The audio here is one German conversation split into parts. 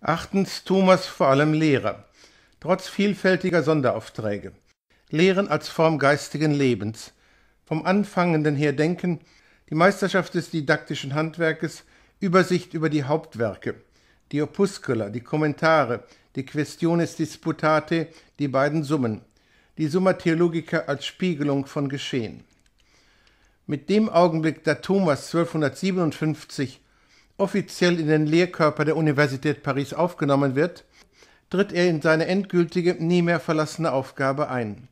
Achtens Thomas vor allem Lehrer, trotz vielfältiger Sonderaufträge. Lehren als Form geistigen Lebens. Vom Anfangenden her denken, die Meisterschaft des didaktischen Handwerkes, Übersicht über die Hauptwerke, die Opuscula, die Kommentare, die Questiones Disputate, die beiden Summen, die Summa Theologica als Spiegelung von Geschehen. Mit dem Augenblick, da Thomas 1257 offiziell in den Lehrkörper der Universität Paris aufgenommen wird, tritt er in seine endgültige, nie mehr verlassene Aufgabe ein.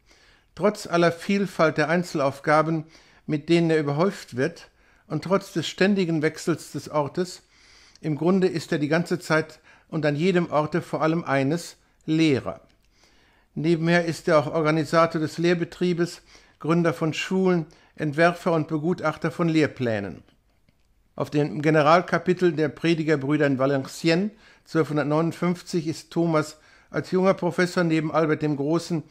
Trotz aller Vielfalt der Einzelaufgaben, mit denen er überhäuft wird, und trotz des ständigen Wechsels des Ortes, im Grunde ist er die ganze Zeit und an jedem Orte vor allem eines, Lehrer. Nebenher ist er auch Organisator des Lehrbetriebes, Gründer von Schulen, Entwerfer und Begutachter von Lehrplänen. Auf dem Generalkapitel der Predigerbrüder in Valenciennes 1259 ist Thomas als junger Professor neben Albert dem Großen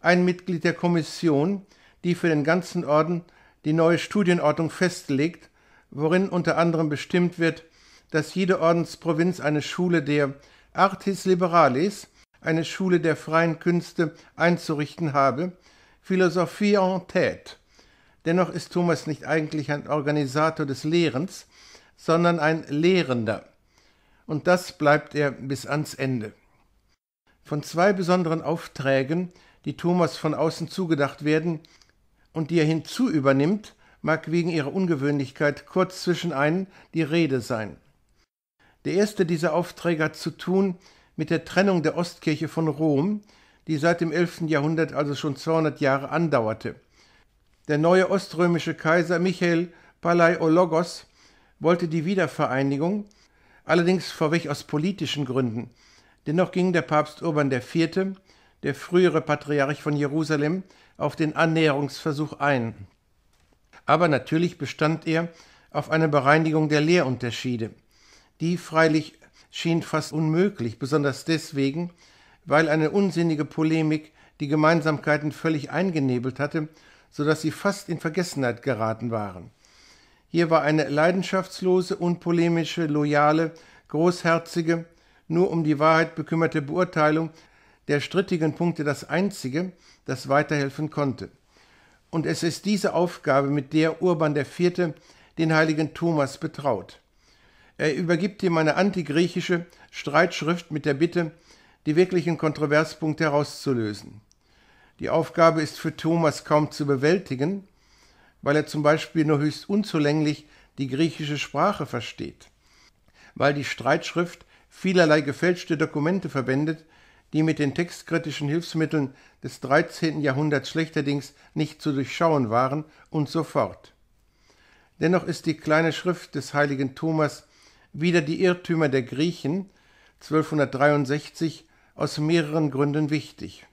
ein Mitglied der Kommission, die für den ganzen Orden die neue Studienordnung festlegt, worin unter anderem bestimmt wird, dass jede Ordensprovinz eine Schule der Artis Liberalis, eine Schule der freien Künste einzurichten habe, Philosophie en tête. Dennoch ist Thomas nicht eigentlich ein Organisator des Lehrens, sondern ein Lehrender. Und das bleibt er bis ans Ende. Von zwei besonderen Aufträgen, die Thomas von außen zugedacht werden und die er hinzu übernimmt, mag wegen ihrer Ungewöhnlichkeit kurz zwischen einen die Rede sein. Der erste dieser Aufträge hat zu tun mit der Trennung der Ostkirche von Rom, die seit dem 11. Jahrhundert, also schon 200 Jahre, andauerte. Der neue oströmische Kaiser Michael Palaiologos wollte die Wiedervereinigung, allerdings vorweg aus politischen Gründen. Dennoch ging der Papst Urban IV., der frühere Patriarch von Jerusalem, auf den Annäherungsversuch ein. Aber natürlich bestand er auf eine Bereinigung der Lehrunterschiede. Die freilich schien fast unmöglich, besonders deswegen, weil eine unsinnige Polemik die Gemeinsamkeiten völlig eingenebelt hatte, so dass sie fast in Vergessenheit geraten waren. Hier war eine leidenschaftslose, unpolemische, loyale, großherzige, nur um die Wahrheit bekümmerte Beurteilung der strittigen Punkte das einzige, das weiterhelfen konnte. Und es ist diese Aufgabe, mit der Urban IV. den heiligen Thomas betraut. Er übergibt ihm eine antigriechische Streitschrift mit der Bitte, die wirklichen Kontroverspunkte herauszulösen. Die Aufgabe ist für Thomas kaum zu bewältigen, weil er zum Beispiel nur höchst unzulänglich die griechische Sprache versteht, weil die Streitschrift vielerlei gefälschte Dokumente verwendet, die mit den textkritischen Hilfsmitteln des 13. Jahrhunderts schlechterdings nicht zu durchschauen waren und so fort. Dennoch ist die kleine Schrift des heiligen Thomas wieder die Irrtümer der Griechen 1263 aus mehreren Gründen wichtig.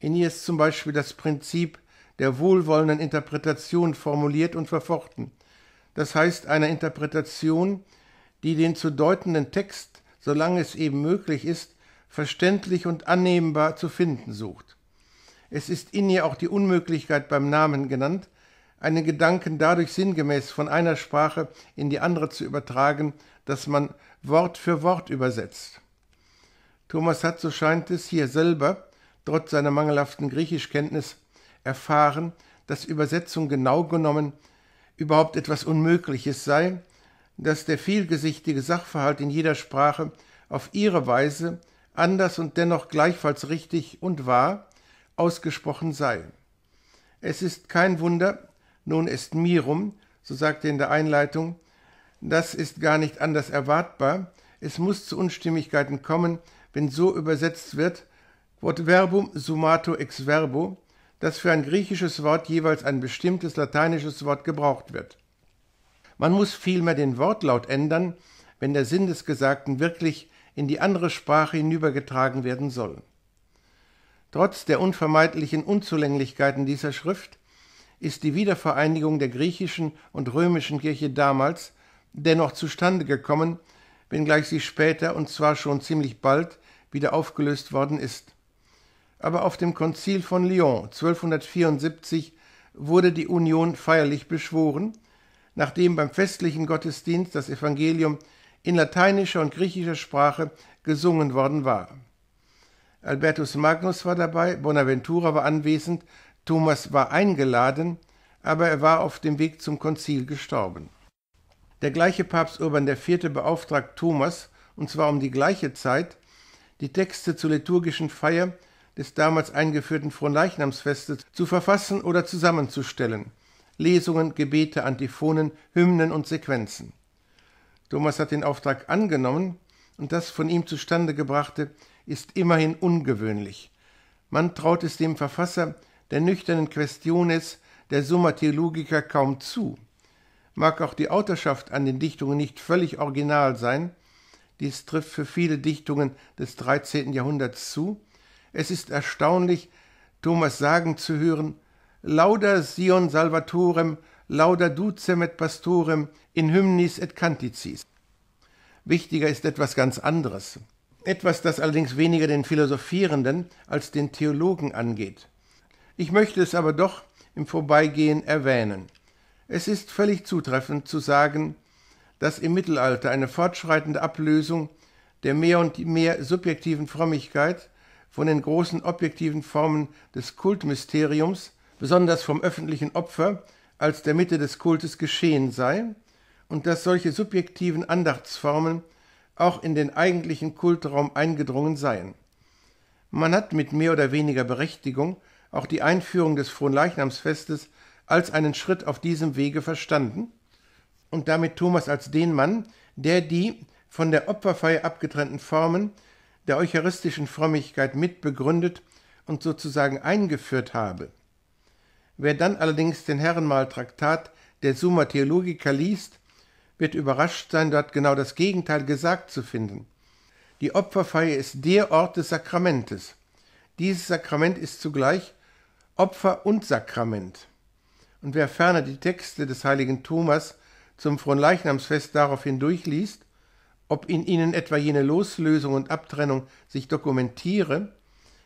In ihr ist zum Beispiel das Prinzip der wohlwollenden Interpretation formuliert und verfochten. Das heißt einer Interpretation, die den zu deutenden Text, solange es eben möglich ist, verständlich und annehmbar zu finden sucht. Es ist in ihr auch die Unmöglichkeit beim Namen genannt, einen Gedanken dadurch sinngemäß von einer Sprache in die andere zu übertragen, dass man Wort für Wort übersetzt. Thomas hat, so scheint es, hier selber, trotz seiner mangelhaften Griechischkenntnis, erfahren, dass Übersetzung genau genommen überhaupt etwas Unmögliches sei, dass der vielgesichtige Sachverhalt in jeder Sprache auf ihre Weise anders und dennoch gleichfalls richtig und wahr ausgesprochen sei. Es ist kein Wunder, nun est mirum, so sagt er in der Einleitung, das ist gar nicht anders erwartbar, es muss zu Unstimmigkeiten kommen, wenn so übersetzt wird, quod verbum summato ex verbo, dass für ein griechisches Wort jeweils ein bestimmtes lateinisches Wort gebraucht wird. Man muss vielmehr den Wortlaut ändern, wenn der Sinn des Gesagten wirklich in die andere Sprache hinübergetragen werden soll. Trotz der unvermeidlichen Unzulänglichkeiten dieser Schrift ist die Wiedervereinigung der griechischen und römischen Kirche damals dennoch zustande gekommen, wenngleich sie später und zwar schon ziemlich bald wieder aufgelöst worden ist aber auf dem Konzil von Lyon 1274 wurde die Union feierlich beschworen, nachdem beim festlichen Gottesdienst das Evangelium in lateinischer und griechischer Sprache gesungen worden war. Albertus Magnus war dabei, Bonaventura war anwesend, Thomas war eingeladen, aber er war auf dem Weg zum Konzil gestorben. Der gleiche Papst Urban IV. beauftragt Thomas, und zwar um die gleiche Zeit, die Texte zur liturgischen Feier des damals eingeführten Fronleichnamsfestes zu verfassen oder zusammenzustellen. Lesungen, Gebete, Antiphonen, Hymnen und Sequenzen. Thomas hat den Auftrag angenommen und das von ihm zustande gebrachte ist immerhin ungewöhnlich. Man traut es dem Verfasser der nüchternen Questiones der Summa Theologica kaum zu. Mag auch die Autorschaft an den Dichtungen nicht völlig original sein, dies trifft für viele Dichtungen des 13. Jahrhunderts zu, es ist erstaunlich, Thomas sagen zu hören, Lauda Sion Salvatorem, Lauda Ducem et Pastorem, in Hymnis et Canticis. Wichtiger ist etwas ganz anderes. Etwas, das allerdings weniger den Philosophierenden als den Theologen angeht. Ich möchte es aber doch im Vorbeigehen erwähnen. Es ist völlig zutreffend zu sagen, dass im Mittelalter eine fortschreitende Ablösung der mehr und mehr subjektiven Frömmigkeit von den großen objektiven Formen des Kultmysteriums, besonders vom öffentlichen Opfer, als der Mitte des Kultes geschehen sei und dass solche subjektiven Andachtsformen auch in den eigentlichen Kultraum eingedrungen seien. Man hat mit mehr oder weniger Berechtigung auch die Einführung des Fronleichnamsfestes als einen Schritt auf diesem Wege verstanden und damit Thomas als den Mann, der die von der Opferfeier abgetrennten Formen der eucharistischen Frömmigkeit mitbegründet und sozusagen eingeführt habe. Wer dann allerdings den Herrenmaltraktat der Summa Theologica liest, wird überrascht sein, dort genau das Gegenteil gesagt zu finden. Die Opferfeier ist der Ort des Sakramentes. Dieses Sakrament ist zugleich Opfer und Sakrament. Und wer ferner die Texte des heiligen Thomas zum Fronleichnamsfest daraufhin durchliest, ob in ihnen etwa jene Loslösung und Abtrennung sich dokumentiere,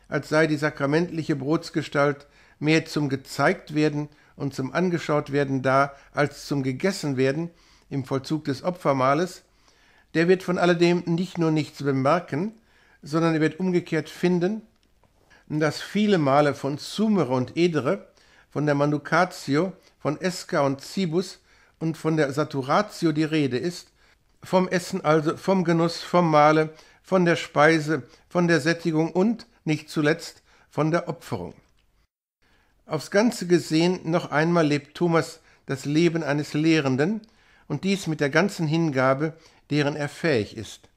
als sei die sakramentliche Brotsgestalt mehr zum gezeigt werden und zum angeschaut werden da, als zum gegessen werden im Vollzug des Opfermahles, der wird von alledem nicht nur nichts bemerken, sondern er wird umgekehrt finden, dass viele Male von Sumere und Edere, von der Manducatio, von Esca und Cibus und von der Saturatio die Rede ist, vom Essen also, vom Genuss, vom Mahle, von der Speise, von der Sättigung und, nicht zuletzt, von der Opferung. Aufs Ganze gesehen noch einmal lebt Thomas das Leben eines Lehrenden und dies mit der ganzen Hingabe, deren er fähig ist.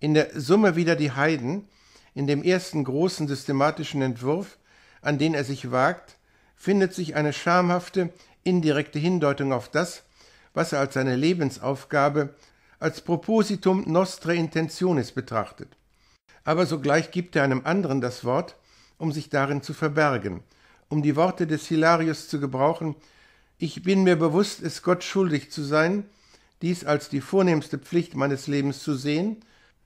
In der Summe wieder die Heiden, in dem ersten großen systematischen Entwurf, an den er sich wagt, findet sich eine schamhafte, indirekte Hindeutung auf das, was er als seine Lebensaufgabe als Propositum nostre intentionis betrachtet. Aber sogleich gibt er einem anderen das Wort, um sich darin zu verbergen, um die Worte des Hilarius zu gebrauchen, ich bin mir bewusst, es Gott schuldig zu sein, dies als die vornehmste Pflicht meines Lebens zu sehen,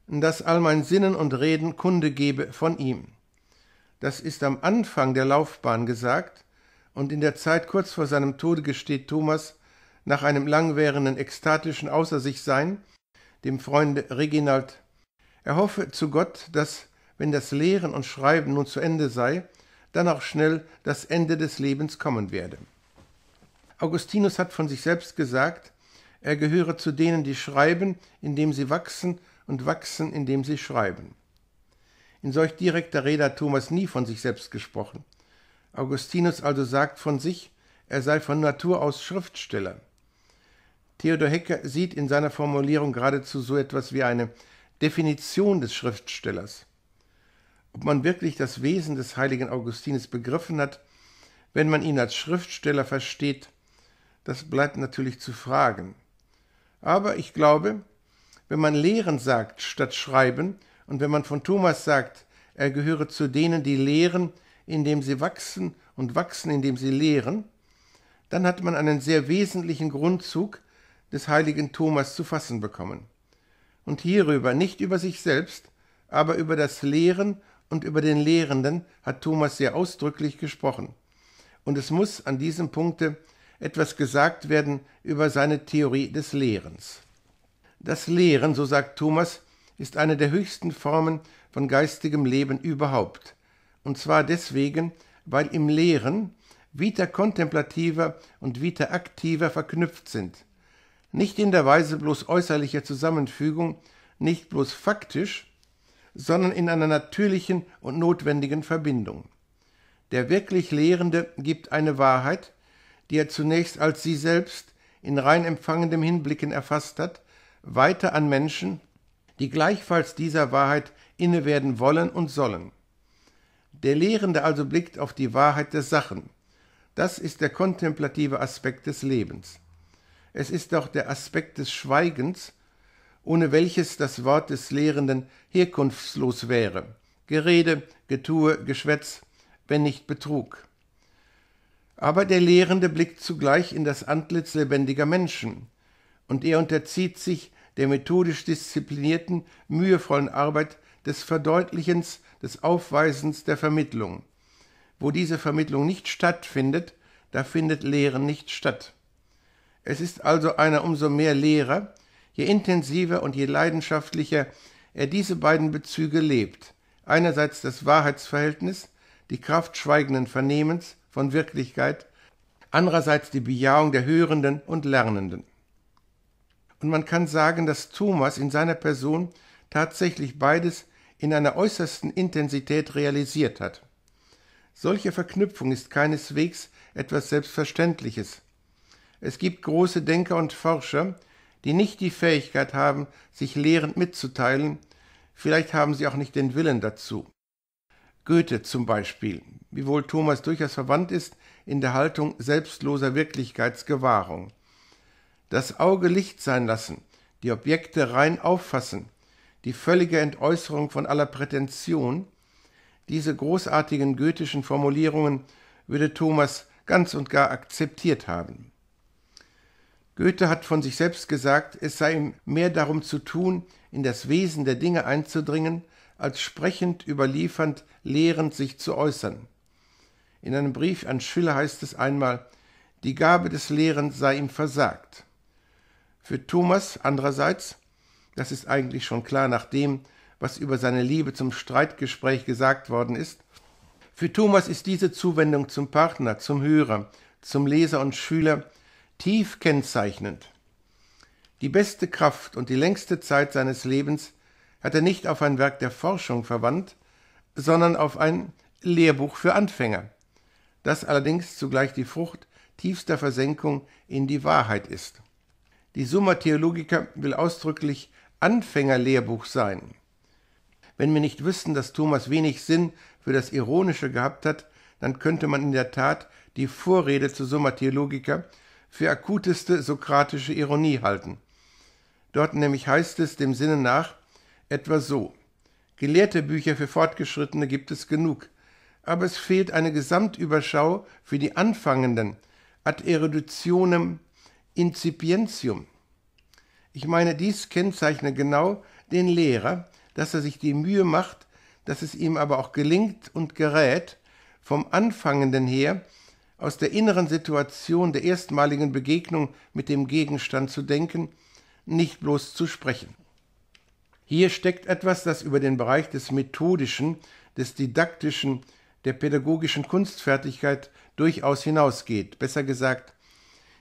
dass all mein Sinnen und Reden Kunde gebe von ihm. Das ist am Anfang der Laufbahn gesagt, und in der Zeit kurz vor seinem Tode gesteht Thomas, nach einem langwährenden ekstatischen Außersichsein, dem Freunde Reginald. Er hoffe zu Gott, dass, wenn das Lehren und Schreiben nun zu Ende sei, dann auch schnell das Ende des Lebens kommen werde. Augustinus hat von sich selbst gesagt, er gehöre zu denen, die schreiben, indem sie wachsen, und wachsen, indem sie schreiben. In solch direkter Rede hat Thomas nie von sich selbst gesprochen. Augustinus also sagt von sich, er sei von Natur aus Schriftsteller. Theodor Hecker sieht in seiner Formulierung geradezu so etwas wie eine Definition des Schriftstellers. Ob man wirklich das Wesen des heiligen Augustines begriffen hat, wenn man ihn als Schriftsteller versteht, das bleibt natürlich zu fragen. Aber ich glaube, wenn man lehren sagt statt schreiben und wenn man von Thomas sagt, er gehöre zu denen, die lehren, indem sie wachsen und wachsen, indem sie lehren, dann hat man einen sehr wesentlichen Grundzug, des heiligen Thomas zu fassen bekommen und hierüber nicht über sich selbst, aber über das Lehren und über den Lehrenden hat Thomas sehr ausdrücklich gesprochen. Und es muss an diesem Punkte etwas gesagt werden über seine Theorie des Lehrens. Das Lehren, so sagt Thomas, ist eine der höchsten Formen von geistigem Leben überhaupt. Und zwar deswegen, weil im Lehren Vita kontemplativer und Vita aktiver verknüpft sind nicht in der Weise bloß äußerlicher Zusammenfügung, nicht bloß faktisch, sondern in einer natürlichen und notwendigen Verbindung. Der wirklich Lehrende gibt eine Wahrheit, die er zunächst als sie selbst in rein empfangendem Hinblicken erfasst hat, weiter an Menschen, die gleichfalls dieser Wahrheit inne werden wollen und sollen. Der Lehrende also blickt auf die Wahrheit der Sachen. Das ist der kontemplative Aspekt des Lebens es ist doch der Aspekt des Schweigens, ohne welches das Wort des Lehrenden herkunftslos wäre. Gerede, Getue, Geschwätz, wenn nicht Betrug. Aber der Lehrende blickt zugleich in das Antlitz lebendiger Menschen, und er unterzieht sich der methodisch disziplinierten, mühevollen Arbeit des Verdeutlichens, des Aufweisens der Vermittlung. Wo diese Vermittlung nicht stattfindet, da findet Lehren nicht statt. Es ist also einer umso mehr Lehre, je intensiver und je leidenschaftlicher er diese beiden Bezüge lebt. Einerseits das Wahrheitsverhältnis, die Kraft schweigenden Vernehmens von Wirklichkeit, andererseits die Bejahung der Hörenden und Lernenden. Und man kann sagen, dass Thomas in seiner Person tatsächlich beides in einer äußersten Intensität realisiert hat. Solche Verknüpfung ist keineswegs etwas Selbstverständliches, es gibt große Denker und Forscher, die nicht die Fähigkeit haben, sich lehrend mitzuteilen, vielleicht haben sie auch nicht den Willen dazu. Goethe zum Beispiel, wiewohl Thomas durchaus verwandt ist in der Haltung selbstloser Wirklichkeitsgewahrung. Das Auge Licht sein lassen, die Objekte rein auffassen, die völlige Entäußerung von aller Prätension, diese großartigen goethischen Formulierungen würde Thomas ganz und gar akzeptiert haben. Goethe hat von sich selbst gesagt, es sei ihm mehr darum zu tun, in das Wesen der Dinge einzudringen, als sprechend, überliefernd, lehrend sich zu äußern. In einem Brief an Schiller heißt es einmal, die Gabe des Lehrens sei ihm versagt. Für Thomas andererseits, das ist eigentlich schon klar nach dem, was über seine Liebe zum Streitgespräch gesagt worden ist, für Thomas ist diese Zuwendung zum Partner, zum Hörer, zum Leser und Schüler tief kennzeichnend. Die beste Kraft und die längste Zeit seines Lebens hat er nicht auf ein Werk der Forschung verwandt, sondern auf ein Lehrbuch für Anfänger, das allerdings zugleich die Frucht tiefster Versenkung in die Wahrheit ist. Die Summa Theologica will ausdrücklich Anfängerlehrbuch sein. Wenn wir nicht wüssten, dass Thomas wenig Sinn für das Ironische gehabt hat, dann könnte man in der Tat die Vorrede zu Summa Theologica für akuteste sokratische Ironie halten. Dort nämlich heißt es dem Sinne nach etwa so Gelehrte Bücher für Fortgeschrittene gibt es genug, aber es fehlt eine Gesamtüberschau für die Anfangenden ad eruditionem incipientium. Ich meine, dies kennzeichne genau den Lehrer, dass er sich die Mühe macht, dass es ihm aber auch gelingt und gerät, vom Anfangenden her aus der inneren Situation der erstmaligen Begegnung mit dem Gegenstand zu denken, nicht bloß zu sprechen. Hier steckt etwas, das über den Bereich des methodischen, des didaktischen, der pädagogischen Kunstfertigkeit durchaus hinausgeht. Besser gesagt,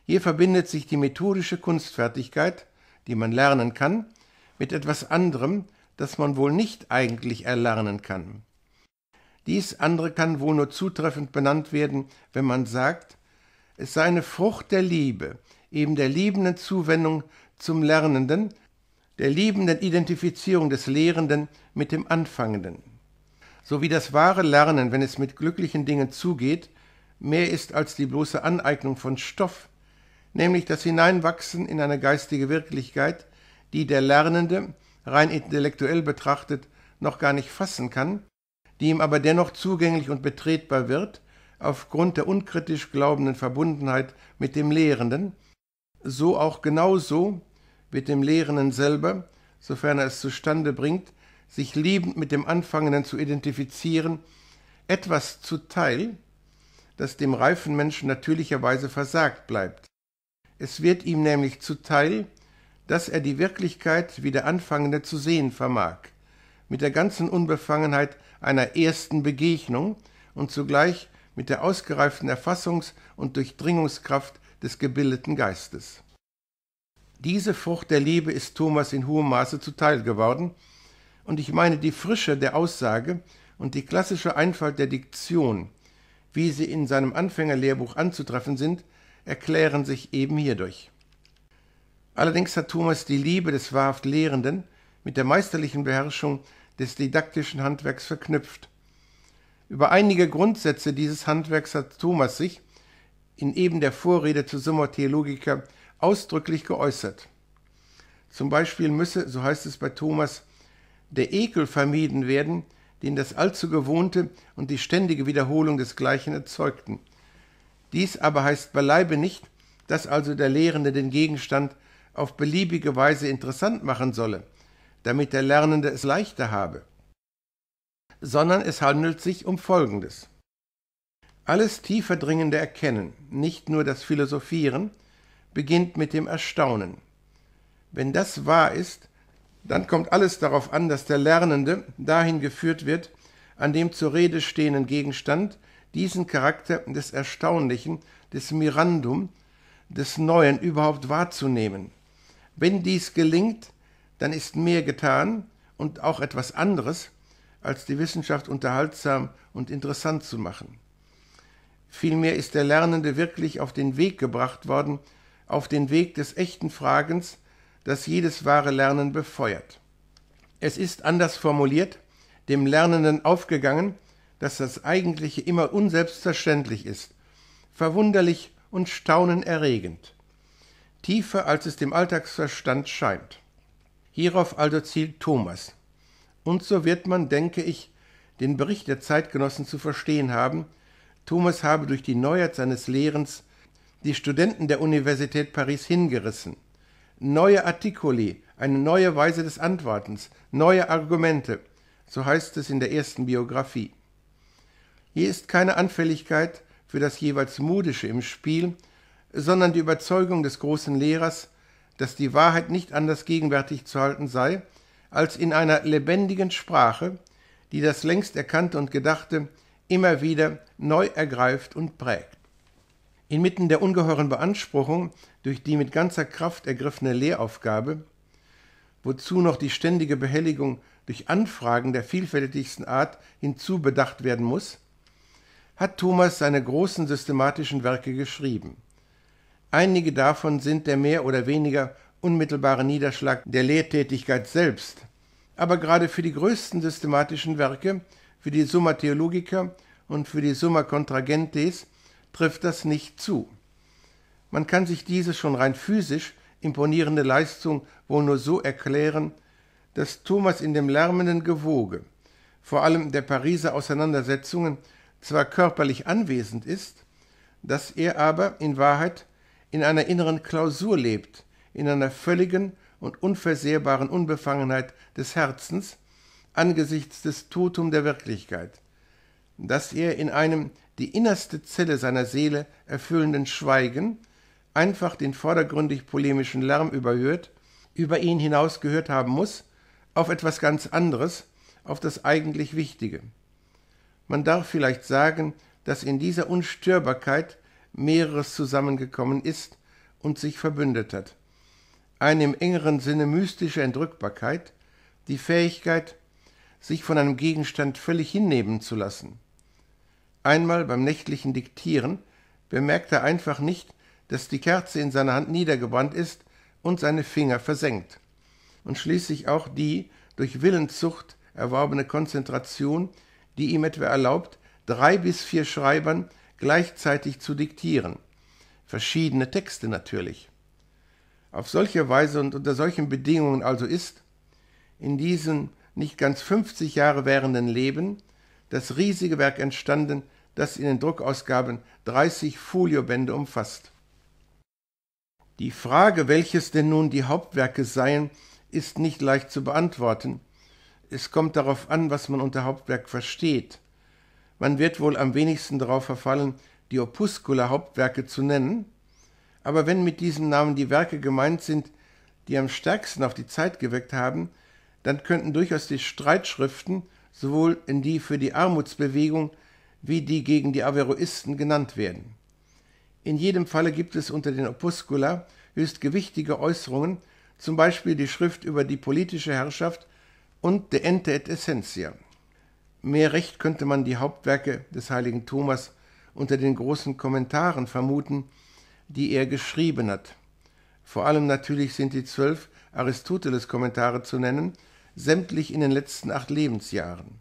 hier verbindet sich die methodische Kunstfertigkeit, die man lernen kann, mit etwas anderem, das man wohl nicht eigentlich erlernen kann. Dies andere kann wohl nur zutreffend benannt werden, wenn man sagt, es sei eine Frucht der Liebe, eben der liebenden Zuwendung zum Lernenden, der liebenden Identifizierung des Lehrenden mit dem Anfangenden. So wie das wahre Lernen, wenn es mit glücklichen Dingen zugeht, mehr ist als die bloße Aneignung von Stoff, nämlich das Hineinwachsen in eine geistige Wirklichkeit, die der Lernende, rein intellektuell betrachtet, noch gar nicht fassen kann, die ihm aber dennoch zugänglich und betretbar wird, aufgrund der unkritisch glaubenden Verbundenheit mit dem Lehrenden, so auch genauso wird dem Lehrenden selber, sofern er es zustande bringt, sich liebend mit dem Anfangenden zu identifizieren, etwas zuteil, das dem reifen Menschen natürlicherweise versagt bleibt. Es wird ihm nämlich zuteil, dass er die Wirklichkeit wie der Anfangende zu sehen vermag mit der ganzen Unbefangenheit einer ersten Begegnung und zugleich mit der ausgereiften Erfassungs- und Durchdringungskraft des gebildeten Geistes. Diese Frucht der Liebe ist Thomas in hohem Maße zuteil geworden, und ich meine die Frische der Aussage und die klassische Einfalt der Diktion, wie sie in seinem Anfängerlehrbuch anzutreffen sind, erklären sich eben hierdurch. Allerdings hat Thomas die Liebe des wahrhaft Lehrenden mit der meisterlichen Beherrschung des didaktischen Handwerks verknüpft. Über einige Grundsätze dieses Handwerks hat Thomas sich in eben der Vorrede zu Summa Theologica ausdrücklich geäußert. Zum Beispiel müsse, so heißt es bei Thomas, der Ekel vermieden werden, den das allzu gewohnte und die ständige Wiederholung desgleichen erzeugten. Dies aber heißt beileibe nicht, dass also der Lehrende den Gegenstand auf beliebige Weise interessant machen solle, damit der Lernende es leichter habe, sondern es handelt sich um Folgendes. Alles tiefer dringende Erkennen, nicht nur das Philosophieren, beginnt mit dem Erstaunen. Wenn das wahr ist, dann kommt alles darauf an, dass der Lernende dahin geführt wird, an dem zur Rede stehenden Gegenstand diesen Charakter des Erstaunlichen, des Mirandum, des Neuen überhaupt wahrzunehmen. Wenn dies gelingt, dann ist mehr getan und auch etwas anderes, als die Wissenschaft unterhaltsam und interessant zu machen. Vielmehr ist der Lernende wirklich auf den Weg gebracht worden, auf den Weg des echten Fragens, das jedes wahre Lernen befeuert. Es ist anders formuliert, dem Lernenden aufgegangen, dass das Eigentliche immer unselbstverständlich ist, verwunderlich und staunenerregend, tiefer als es dem Alltagsverstand scheint. Hierauf also zielt Thomas. Und so wird man, denke ich, den Bericht der Zeitgenossen zu verstehen haben, Thomas habe durch die Neuheit seines Lehrens die Studenten der Universität Paris hingerissen. Neue Artikuli, eine neue Weise des Antwortens, neue Argumente, so heißt es in der ersten Biografie. Hier ist keine Anfälligkeit für das jeweils Modische im Spiel, sondern die Überzeugung des großen Lehrers, dass die Wahrheit nicht anders gegenwärtig zu halten sei, als in einer lebendigen Sprache, die das längst erkannte und gedachte immer wieder neu ergreift und prägt. Inmitten der ungeheuren Beanspruchung durch die mit ganzer Kraft ergriffene Lehraufgabe, wozu noch die ständige Behelligung durch Anfragen der vielfältigsten Art hinzubedacht werden muss, hat Thomas seine großen systematischen Werke geschrieben. Einige davon sind der mehr oder weniger unmittelbare Niederschlag der Lehrtätigkeit selbst. Aber gerade für die größten systematischen Werke, für die Summa Theologica und für die Summa Contragentes, trifft das nicht zu. Man kann sich diese schon rein physisch imponierende Leistung wohl nur so erklären, dass Thomas in dem lärmenden Gewoge, vor allem der Pariser Auseinandersetzungen, zwar körperlich anwesend ist, dass er aber in Wahrheit in einer inneren Klausur lebt, in einer völligen und unversehrbaren Unbefangenheit des Herzens angesichts des Totum der Wirklichkeit, dass er in einem die innerste Zelle seiner Seele erfüllenden Schweigen einfach den vordergründig polemischen Lärm überhört, über ihn hinaus gehört haben muss, auf etwas ganz anderes, auf das eigentlich Wichtige. Man darf vielleicht sagen, dass in dieser Unstörbarkeit Meeres zusammengekommen ist und sich verbündet hat. Eine im engeren Sinne mystische Entrückbarkeit, die Fähigkeit, sich von einem Gegenstand völlig hinnehmen zu lassen. Einmal beim nächtlichen Diktieren bemerkt er einfach nicht, dass die Kerze in seiner Hand niedergebrannt ist und seine Finger versenkt. Und schließlich auch die durch Willenszucht erworbene Konzentration, die ihm etwa erlaubt, drei bis vier Schreibern gleichzeitig zu diktieren. Verschiedene Texte natürlich. Auf solche Weise und unter solchen Bedingungen also ist, in diesem nicht ganz 50 Jahre währenden Leben, das riesige Werk entstanden, das in den Druckausgaben 30 Foliobände umfasst. Die Frage, welches denn nun die Hauptwerke seien, ist nicht leicht zu beantworten. Es kommt darauf an, was man unter Hauptwerk versteht. Man wird wohl am wenigsten darauf verfallen, die Opuskular-Hauptwerke zu nennen, aber wenn mit diesem Namen die Werke gemeint sind, die am stärksten auf die Zeit geweckt haben, dann könnten durchaus die Streitschriften sowohl in die für die Armutsbewegung wie die gegen die Averroisten genannt werden. In jedem Falle gibt es unter den Opuscula höchst gewichtige Äußerungen, zum Beispiel die Schrift über die politische Herrschaft und De Ente et Essentia. Mehr recht könnte man die Hauptwerke des heiligen Thomas unter den großen Kommentaren vermuten, die er geschrieben hat. Vor allem natürlich sind die zwölf Aristoteles-Kommentare zu nennen, sämtlich in den letzten acht Lebensjahren.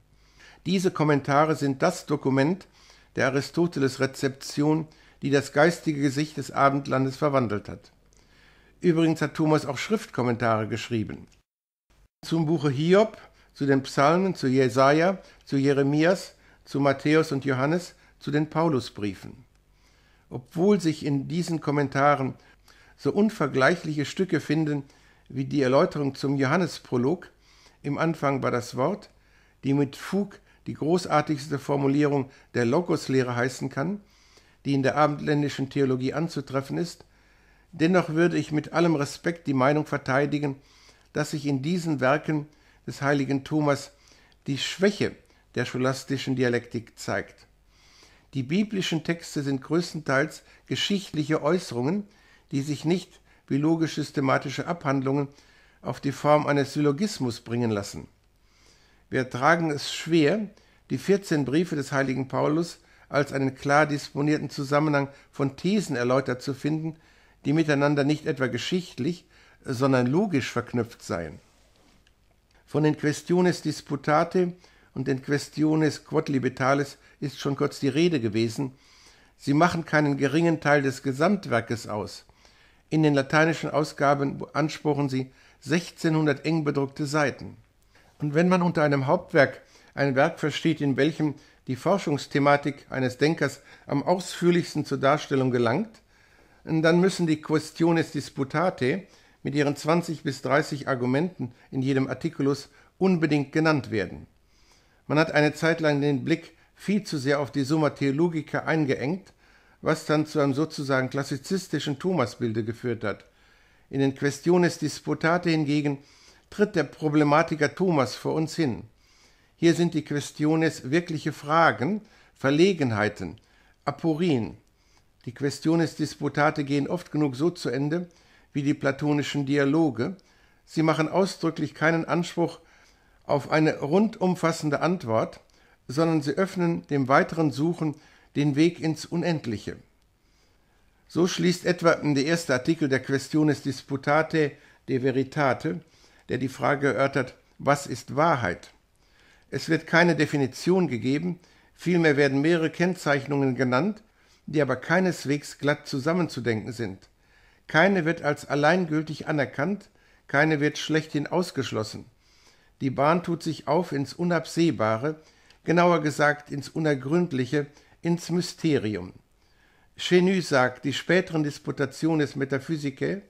Diese Kommentare sind das Dokument der Aristoteles-Rezeption, die das geistige Gesicht des Abendlandes verwandelt hat. Übrigens hat Thomas auch Schriftkommentare geschrieben. Zum Buche Hiob zu den Psalmen, zu Jesaja, zu Jeremias, zu Matthäus und Johannes, zu den Paulusbriefen. Obwohl sich in diesen Kommentaren so unvergleichliche Stücke finden wie die Erläuterung zum Johannesprolog, im Anfang war das Wort, die mit Fug die großartigste Formulierung der Logoslehre heißen kann, die in der abendländischen Theologie anzutreffen ist, dennoch würde ich mit allem Respekt die Meinung verteidigen, dass sich in diesen Werken des heiligen Thomas die Schwäche der scholastischen Dialektik zeigt. Die biblischen Texte sind größtenteils geschichtliche Äußerungen, die sich nicht wie logisch-systematische Abhandlungen auf die Form eines Syllogismus bringen lassen. Wir tragen es schwer, die 14 Briefe des heiligen Paulus als einen klar disponierten Zusammenhang von Thesen erläutert zu finden, die miteinander nicht etwa geschichtlich, sondern logisch verknüpft seien. Von den Questiones disputate und den Questiones quodlibetales ist schon kurz die Rede gewesen. Sie machen keinen geringen Teil des Gesamtwerkes aus. In den lateinischen Ausgaben beanspruchen sie 1600 eng bedruckte Seiten. Und wenn man unter einem Hauptwerk ein Werk versteht, in welchem die Forschungsthematik eines Denkers am ausführlichsten zur Darstellung gelangt, dann müssen die Questiones Disputate mit ihren 20 bis 30 Argumenten in jedem Artikulus unbedingt genannt werden. Man hat eine Zeit lang den Blick viel zu sehr auf die Summa Theologica eingeengt, was dann zu einem sozusagen klassizistischen Thomasbilde geführt hat. In den Questiones Disputate hingegen tritt der Problematiker Thomas vor uns hin. Hier sind die Questiones wirkliche Fragen, Verlegenheiten, Aporien. Die Questiones Disputate gehen oft genug so zu Ende, wie die platonischen Dialoge. Sie machen ausdrücklich keinen Anspruch auf eine rundumfassende Antwort, sondern sie öffnen dem weiteren Suchen den Weg ins Unendliche. So schließt etwa der erste Artikel der Questiones Disputate de Veritate, der die Frage erörtert, was ist Wahrheit? Es wird keine Definition gegeben, vielmehr werden mehrere Kennzeichnungen genannt, die aber keineswegs glatt zusammenzudenken sind. Keine wird als alleingültig anerkannt, keine wird schlechthin ausgeschlossen. Die Bahn tut sich auf ins Unabsehbare, genauer gesagt ins Unergründliche, ins Mysterium. Chenu sagt, die späteren Disputationes Metaphysicae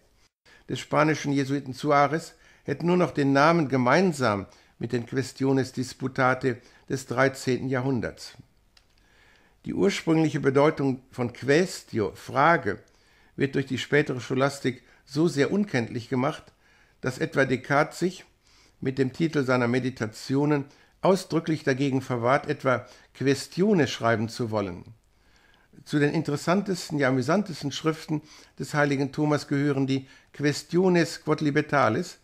des spanischen Jesuiten Suarez hätten nur noch den Namen gemeinsam mit den Questiones Disputate des 13. Jahrhunderts. Die ursprüngliche Bedeutung von Quaestio, Frage, wird durch die spätere Scholastik so sehr unkenntlich gemacht, dass etwa Descartes sich mit dem Titel seiner Meditationen ausdrücklich dagegen verwahrt, etwa Questione schreiben zu wollen. Zu den interessantesten, ja amüsantesten Schriften des heiligen Thomas gehören die Questiones Quodlibetalis,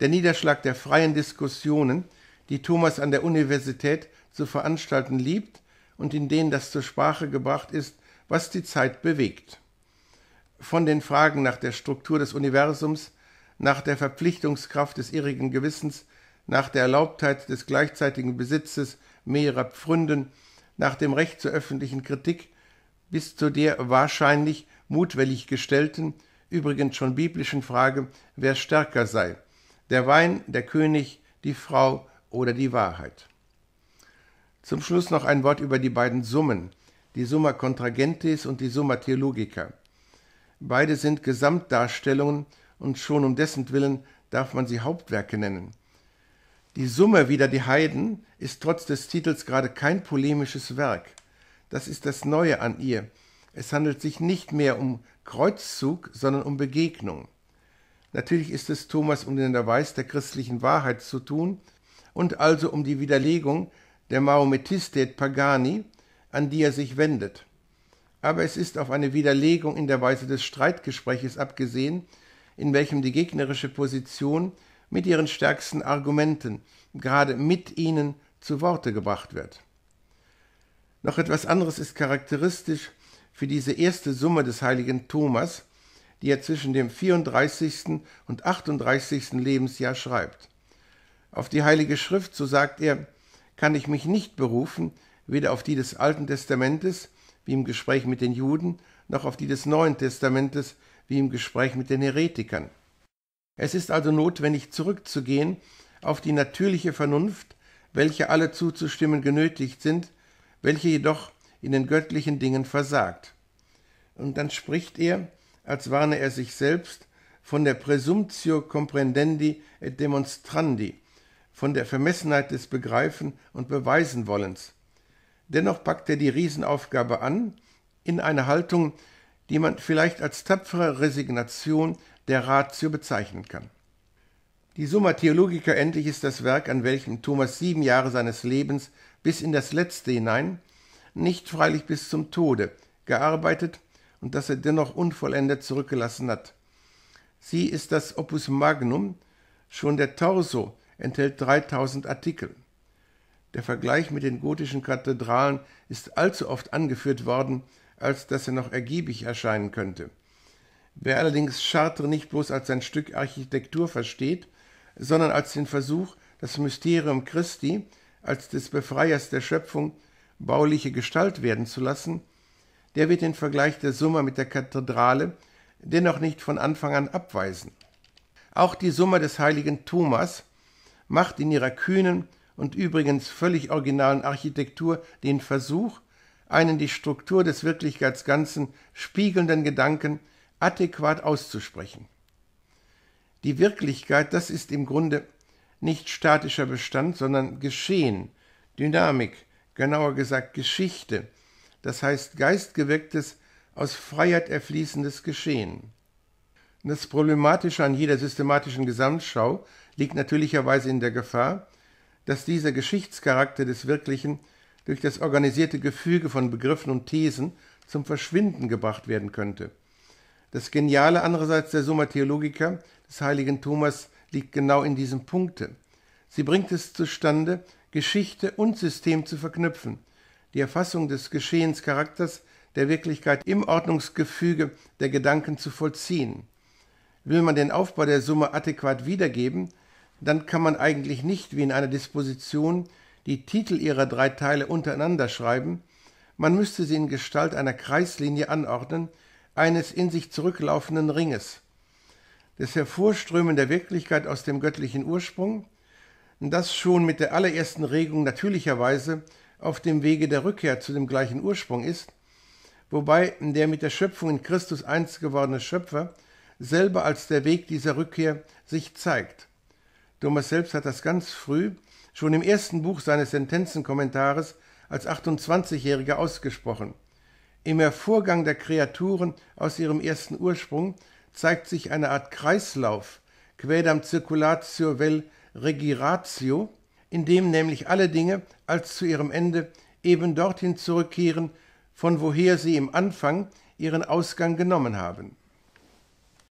der Niederschlag der freien Diskussionen, die Thomas an der Universität zu veranstalten liebt und in denen das zur Sprache gebracht ist, was die Zeit bewegt von den Fragen nach der Struktur des Universums, nach der Verpflichtungskraft des irrigen Gewissens, nach der Erlaubtheit des gleichzeitigen Besitzes mehrerer Pfründen, nach dem Recht zur öffentlichen Kritik bis zu der wahrscheinlich mutwillig gestellten, übrigens schon biblischen Frage, wer stärker sei, der Wein, der König, die Frau oder die Wahrheit. Zum Schluss noch ein Wort über die beiden Summen, die Summa Contragentes und die Summa Theologica. Beide sind Gesamtdarstellungen und schon um dessen Willen darf man sie Hauptwerke nennen. Die Summe wider die Heiden ist trotz des Titels gerade kein polemisches Werk. Das ist das Neue an ihr. Es handelt sich nicht mehr um Kreuzzug, sondern um Begegnung. Natürlich ist es Thomas um den Erweis der christlichen Wahrheit zu tun und also um die Widerlegung der Mahometistät Pagani, an die er sich wendet aber es ist auf eine Widerlegung in der Weise des Streitgespräches abgesehen, in welchem die gegnerische Position mit ihren stärksten Argumenten, gerade mit ihnen, zu Worte gebracht wird. Noch etwas anderes ist charakteristisch für diese erste Summe des heiligen Thomas, die er zwischen dem 34. und 38. Lebensjahr schreibt. Auf die Heilige Schrift, so sagt er, kann ich mich nicht berufen, weder auf die des Alten Testamentes wie im Gespräch mit den Juden, noch auf die des Neuen Testamentes, wie im Gespräch mit den Heretikern. Es ist also notwendig, zurückzugehen auf die natürliche Vernunft, welche alle zuzustimmen genötigt sind, welche jedoch in den göttlichen Dingen versagt. Und dann spricht er, als warne er sich selbst, von der Presumptio comprendendi et demonstrandi, von der Vermessenheit des Begreifen und Beweisen wollens, Dennoch packt er die Riesenaufgabe an, in einer Haltung, die man vielleicht als tapfere Resignation der Ratio bezeichnen kann. Die Summa Theologica endlich ist das Werk, an welchem Thomas sieben Jahre seines Lebens bis in das letzte hinein, nicht freilich bis zum Tode, gearbeitet und das er dennoch unvollendet zurückgelassen hat. Sie ist das Opus Magnum, schon der Torso enthält 3000 Artikel. Der Vergleich mit den gotischen Kathedralen ist allzu oft angeführt worden, als dass er noch ergiebig erscheinen könnte. Wer allerdings Chartres nicht bloß als ein Stück Architektur versteht, sondern als den Versuch, das Mysterium Christi als des Befreiers der Schöpfung bauliche Gestalt werden zu lassen, der wird den Vergleich der Summa mit der Kathedrale dennoch nicht von Anfang an abweisen. Auch die Summa des heiligen Thomas macht in ihrer kühnen und übrigens völlig originalen Architektur den Versuch, einen die Struktur des Wirklichkeitsganzen spiegelnden Gedanken adäquat auszusprechen. Die Wirklichkeit, das ist im Grunde nicht statischer Bestand, sondern Geschehen, Dynamik, genauer gesagt Geschichte, das heißt geistgewecktes, aus Freiheit erfließendes Geschehen. Das Problematische an jeder systematischen Gesamtschau liegt natürlicherweise in der Gefahr, dass dieser Geschichtscharakter des Wirklichen durch das organisierte Gefüge von Begriffen und Thesen zum Verschwinden gebracht werden könnte. Das Geniale andererseits der Summa Theologica des heiligen Thomas liegt genau in diesem Punkte. Sie bringt es zustande, Geschichte und System zu verknüpfen, die Erfassung des Geschehenscharakters der Wirklichkeit im Ordnungsgefüge der Gedanken zu vollziehen. Will man den Aufbau der Summe adäquat wiedergeben, dann kann man eigentlich nicht wie in einer Disposition die Titel ihrer drei Teile untereinander schreiben, man müsste sie in Gestalt einer Kreislinie anordnen, eines in sich zurücklaufenden Ringes. Das Hervorströmen der Wirklichkeit aus dem göttlichen Ursprung, das schon mit der allerersten Regung natürlicherweise auf dem Wege der Rückkehr zu dem gleichen Ursprung ist, wobei der mit der Schöpfung in Christus eins gewordene Schöpfer selber als der Weg dieser Rückkehr sich zeigt. Thomas selbst hat das ganz früh, schon im ersten Buch seines Sentenzenkommentares, als 28-Jähriger ausgesprochen. Im Hervorgang der Kreaturen aus ihrem ersten Ursprung zeigt sich eine Art Kreislauf, quedam circulatio vel regiratio, in dem nämlich alle Dinge als zu ihrem Ende eben dorthin zurückkehren, von woher sie im Anfang ihren Ausgang genommen haben.